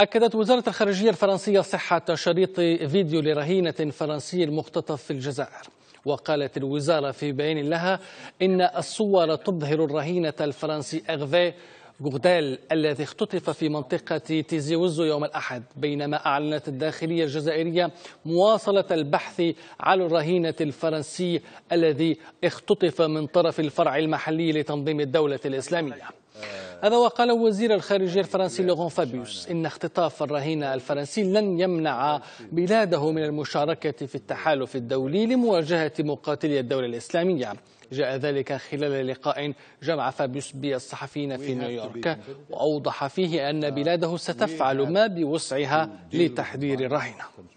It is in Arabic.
أكدت وزارة الخارجية الفرنسية صحة شريط فيديو لرهينة فرنسي مختطف في الجزائر وقالت الوزارة في بيان لها إن الصور تظهر الرهينة الفرنسي أغفي غوغديل الذي اختطف في منطقة تيزي وزو يوم الأحد بينما أعلنت الداخلية الجزائرية مواصلة البحث على الرهينة الفرنسي الذي اختطف من طرف الفرع المحلي لتنظيم الدولة الإسلامية هذا وقال وزير الخارجية الفرنسي لوغون فابيوس إن اختطاف الرهينة الفرنسي لن يمنع بلاده من المشاركة في التحالف الدولي لمواجهة مقاتلي الدولة الإسلامية جاء ذلك خلال لقاء جمع فابيوس بالصحفيين في نيويورك وأوضح فيه أن بلاده ستفعل ما بوسعها لتحذير الرهينة